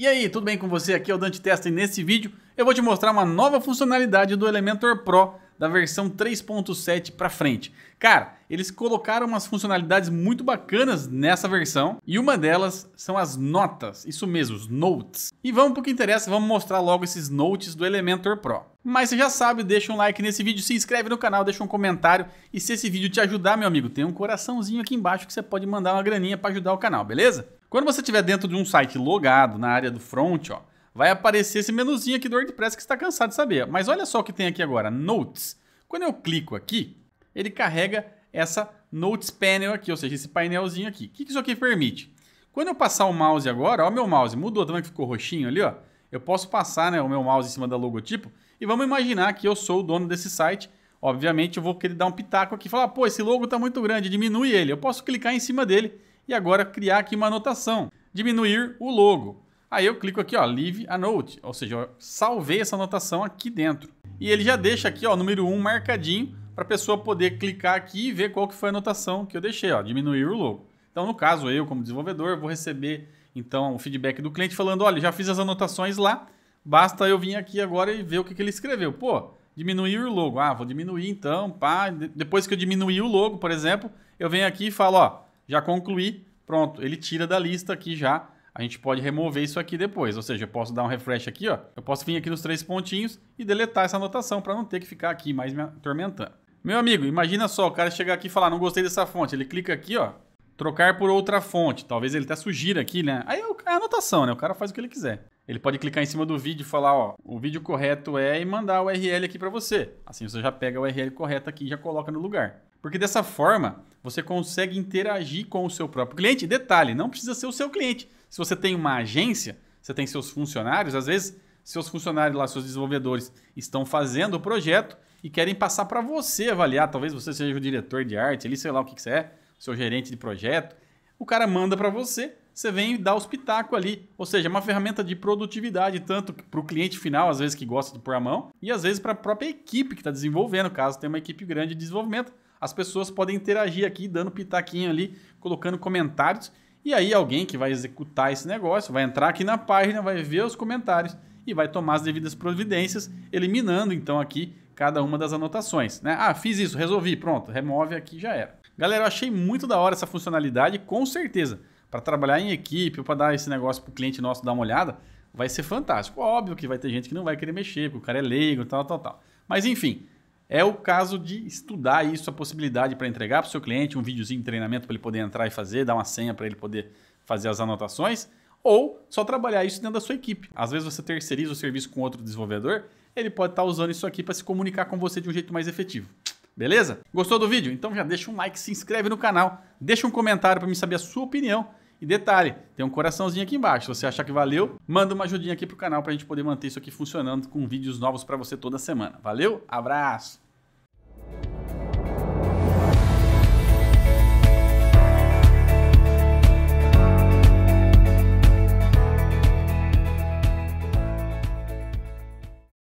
E aí, tudo bem com você? Aqui é o Dante Testa e nesse vídeo eu vou te mostrar uma nova funcionalidade do Elementor Pro da versão 3.7 para frente. Cara, eles colocaram umas funcionalidades muito bacanas nessa versão e uma delas são as notas, isso mesmo, os notes. E vamos para o que interessa, vamos mostrar logo esses notes do Elementor Pro. Mas você já sabe, deixa um like nesse vídeo, se inscreve no canal, deixa um comentário e se esse vídeo te ajudar, meu amigo, tem um coraçãozinho aqui embaixo que você pode mandar uma graninha para ajudar o canal, beleza? Quando você estiver dentro de um site logado na área do front, ó, vai aparecer esse menuzinho aqui do WordPress que está cansado de saber. Mas olha só o que tem aqui agora, Notes. Quando eu clico aqui, ele carrega essa Notes Panel aqui, ou seja, esse painelzinho aqui. O que isso aqui permite? Quando eu passar o mouse agora, ó meu mouse, mudou, também tá que ficou roxinho ali, ó. Eu posso passar né, o meu mouse em cima da logotipo e vamos imaginar que eu sou o dono desse site. Obviamente eu vou querer dar um pitaco aqui e falar, pô, esse logo está muito grande, diminui ele. Eu posso clicar em cima dele e agora criar aqui uma anotação, diminuir o logo. Aí eu clico aqui, ó, leave a note, ou seja, eu salvei essa anotação aqui dentro. E ele já deixa aqui, ó, número 1 marcadinho para a pessoa poder clicar aqui e ver qual que foi a anotação que eu deixei, ó, diminuir o logo. Então, no caso, eu como desenvolvedor vou receber então o feedback do cliente falando, olha, já fiz as anotações lá, basta eu vir aqui agora e ver o que, que ele escreveu. Pô, diminuir o logo. Ah, vou diminuir então, pá. Depois que eu diminuir o logo, por exemplo, eu venho aqui e falo, ó, já concluí, pronto, ele tira da lista aqui já. A gente pode remover isso aqui depois, ou seja, eu posso dar um refresh aqui, ó. Eu posso vir aqui nos três pontinhos e deletar essa anotação para não ter que ficar aqui mais me atormentando. Meu amigo, imagina só, o cara chegar aqui e falar, não gostei dessa fonte. Ele clica aqui, ó, trocar por outra fonte. Talvez ele até sugira aqui, né? Aí é, é a anotação, né? O cara faz o que ele quiser. Ele pode clicar em cima do vídeo e falar, ó, o vídeo correto é e mandar o URL aqui para você. Assim você já pega o URL correto aqui e já coloca no lugar. Porque dessa forma, você consegue interagir com o seu próprio cliente. Detalhe, não precisa ser o seu cliente. Se você tem uma agência, você tem seus funcionários, às vezes seus funcionários lá, seus desenvolvedores estão fazendo o projeto e querem passar para você avaliar. Talvez você seja o diretor de arte, ali sei lá o que, que você é, seu gerente de projeto. O cara manda para você, você vem e dá os pitacos ali. Ou seja, é uma ferramenta de produtividade, tanto para o cliente final, às vezes que gosta de pôr a mão, e às vezes para a própria equipe que está desenvolvendo, caso tenha uma equipe grande de desenvolvimento as pessoas podem interagir aqui, dando pitaquinho ali, colocando comentários. E aí alguém que vai executar esse negócio vai entrar aqui na página, vai ver os comentários e vai tomar as devidas providências, eliminando então aqui cada uma das anotações. Né? Ah, fiz isso, resolvi, pronto, remove aqui já era. Galera, eu achei muito da hora essa funcionalidade, com certeza. Para trabalhar em equipe, para dar esse negócio para o cliente nosso dar uma olhada, vai ser fantástico. Óbvio que vai ter gente que não vai querer mexer, porque o cara é leigo, tal, tal, tal. Mas enfim, é o caso de estudar isso, a possibilidade para entregar para o seu cliente um videozinho de treinamento para ele poder entrar e fazer, dar uma senha para ele poder fazer as anotações, ou só trabalhar isso dentro da sua equipe. Às vezes você terceiriza o serviço com outro desenvolvedor, ele pode estar tá usando isso aqui para se comunicar com você de um jeito mais efetivo. Beleza? Gostou do vídeo? Então já deixa um like, se inscreve no canal, deixa um comentário para me saber a sua opinião e detalhe, tem um coraçãozinho aqui embaixo. Se você achar que valeu, manda uma ajudinha aqui pro canal pra gente poder manter isso aqui funcionando com vídeos novos para você toda semana. Valeu? Abraço!